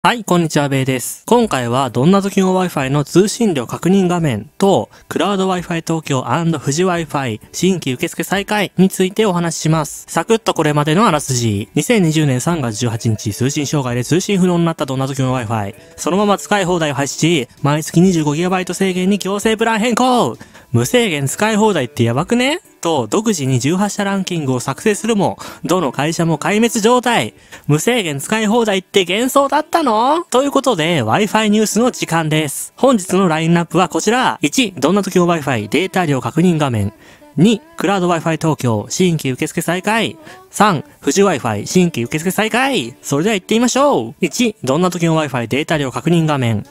はい、こんにちは、べいです。今回は、どんな時の Wi-Fi の通信量確認画面と、クラウド Wi-Fi 東京富士 Wi-Fi 新規受付再開についてお話しします。サクッとこれまでのあらすじ。2020年3月18日、通信障害で通信不能になったどんな時の Wi-Fi。そのまま使い放題を発し、毎月 25GB 制限に強制プラン変更無制限使い放題ってやばくねと、独自に18社ランキングを作成するも、どの会社も壊滅状態無制限使い放題って幻想だったのということで、Wi-Fi ニュースの時間です。本日のラインナップはこちら。1、どんな時も Wi-Fi データ量確認画面。2、クラウド Wi-Fi 東京、新規受付再開。3、富士 Wi-Fi 新規受付再開。それでは行ってみましょう。1、どんな時の Wi-Fi データ量確認画面。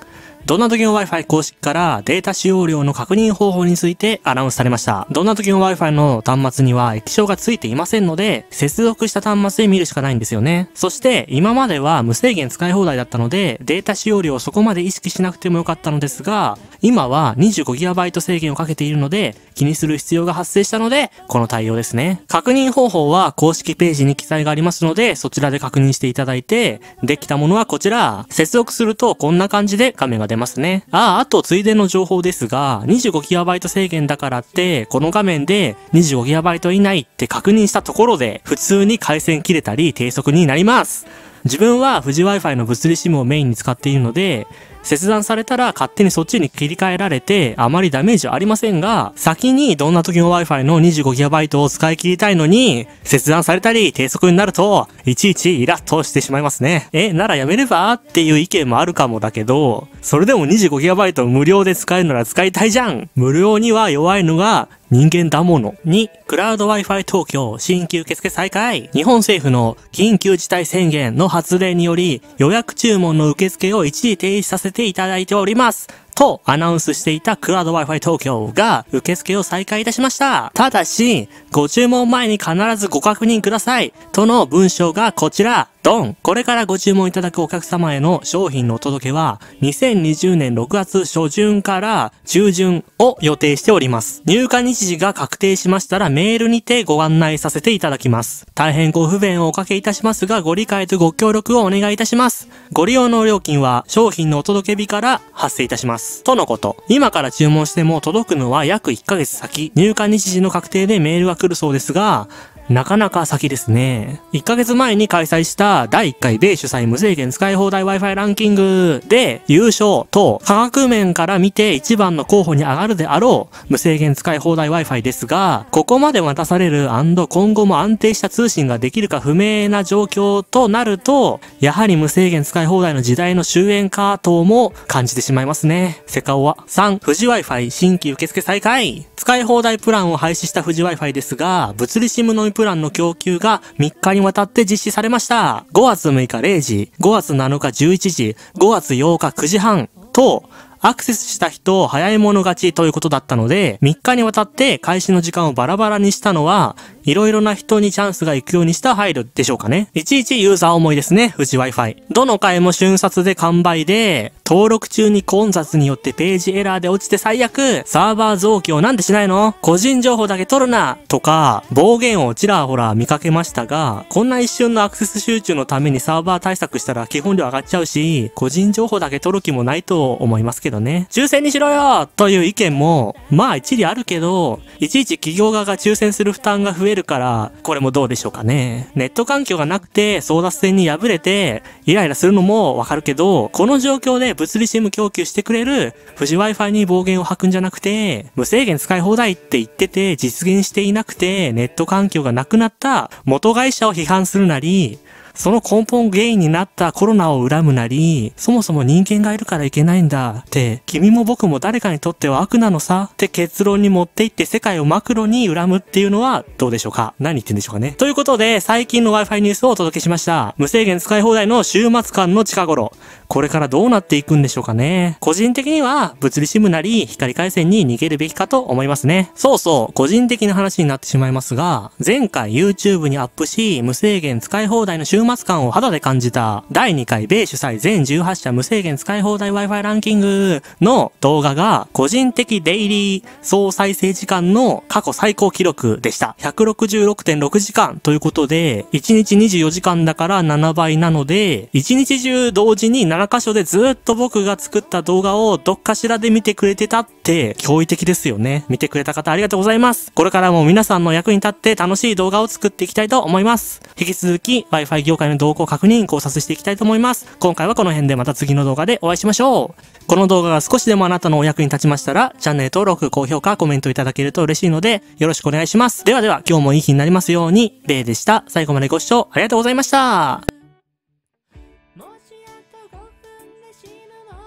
どんな時も Wi-Fi 公式からデータ使用量の確認方法についてアナウンスされました。どんな時も Wi-Fi の端末には液晶がついていませんので、接続した端末で見るしかないんですよね。そして今までは無制限使い放題だったので、データ使用量をそこまで意識しなくてもよかったのですが、今は 25GB 制限をかけているので、気にする必要が発生したので、この対応ですね。確認方法は公式ページに記載がありますので、そちらで確認していただいて、できたものはこちら。接続するとこんな感じで画面が出ます。ますね。ああ、あとついでの情報ですが、25GB 制限だからって、この画面で 25GB 以内って確認したところで、普通に回線切れたり低速になります。自分は富士 Wi-Fi の物理 SIM をメインに使っているので、切断されたら勝手にそっちに切り替えられて、あまりダメージはありませんが、先にどんな時も Wi-Fi の 25GB を使い切りたいのに、切断されたり低速になると、いちいちイラッとしてしまいますね。え、ならやめればっていう意見もあるかもだけど、それでも 25GB 無料で使えるなら使いたいじゃん無料には弱いのが人間だもの。に、クラウド Wi-Fi 東京新規受付再開。日本政府の緊急事態宣言の発令により、予約注文の受付を一時停止させていただいております。とアナウンスしていたクラウド Wi-Fi 東京が受付を再開いたしました。ただし、ご注文前に必ずご確認ください。との文章がこちら。ドンこれからご注文いただくお客様への商品のお届けは、2020年6月初旬から中旬を予定しております。入荷日時が確定しましたらメールにてご案内させていただきます。大変ご不便をおかけいたしますが、ご理解とご協力をお願いいたします。ご利用の料金は商品のお届け日から発生いたします。とのこと。今から注文しても届くのは約1ヶ月先。入荷日時の確定でメールが来るそうですが、なかなか先ですね。1ヶ月前に開催した第1回米主催無制限使い放題 Wi-Fi ランキングで優勝と科学面から見て一番の候補に上がるであろう無制限使い放題 Wi-Fi ですが、ここまで渡される今後も安定した通信ができるか不明な状況となると、やはり無制限使い放題の時代の終焉かとも感じてしまいますね。セカオは3、富士 Wi-Fi 新規受付再開使い放題プランを廃止した富士 Wi-Fi ですが、物理 SIM のみプランの供給が3日にわたって実施されました。5月6日0時、5月7日11時、5月8日9時半と、アクセスした人を早い者勝ちということだったので、3日にわたって開始の時間をバラバラにしたのは、いろいろな人にチャンスが行くようにした配慮でしょうかね。いちいちユーザー思いですね、富士 Wi-Fi。どの回も瞬殺で完売で、登録中に混雑によってページエラーで落ちて最悪、サーバー増強なんてしないの個人情報だけ取るなとか、暴言をちらほら見かけましたが、こんな一瞬のアクセス集中のためにサーバー対策したら基本料上がっちゃうし、個人情報だけ取る気もないと思いますけどね。抽選にしろよという意見も、まあ一理あるけど、いちいち企業側が抽選する負担が増えるるから、これもどうでしょうかね。ネット環境がなくて争奪戦に敗れて、イライラするのもわかるけど、この状況で物理 SIM 供給してくれる、富士 Wi-Fi に暴言を吐くんじゃなくて、無制限使い放題って言ってて、実現していなくて、ネット環境がなくなった元会社を批判するなり、その根本原因になったコロナを恨むなり、そもそも人間がいるからいけないんだって、君も僕も誰かにとっては悪なのさって結論に持っていって世界をマクロに恨むっていうのはどうでしょうか何言ってんでしょうかねということで、最近の Wi-Fi ニュースをお届けしました。無制限使い放題の週末間の近頃。これからどうなっていくんでしょうかね。個人的には物理シムなり光回線に逃げるべきかと思いますね。そうそう、個人的な話になってしまいますが、前回 YouTube にアップし、無制限使い放題の週末感を肌で感じた、第2回米主催全18社無制限使い放題 Wi-Fi ランキングの動画が、個人的デイリー総再生時間の過去最高記録でした。166.6時間ということで、1日24時間だから7倍なので、1日中同時に7 7箇所でずっと僕が作った動画をどっかしらで見てくれてたって驚異的ですよね。見てくれた方ありがとうございます。これからも皆さんの役に立って楽しい動画を作っていきたいと思います。引き続き Wi-Fi 業界の動向を確認、考察していきたいと思います。今回はこの辺でまた次の動画でお会いしましょう。この動画が少しでもあなたのお役に立ちましたら、チャンネル登録、高評価、コメントいただけると嬉しいので、よろしくお願いします。ではでは、今日もいい日になりますように、ベイでした。最後までご視聴ありがとうございました。もしあと5分で死ぬの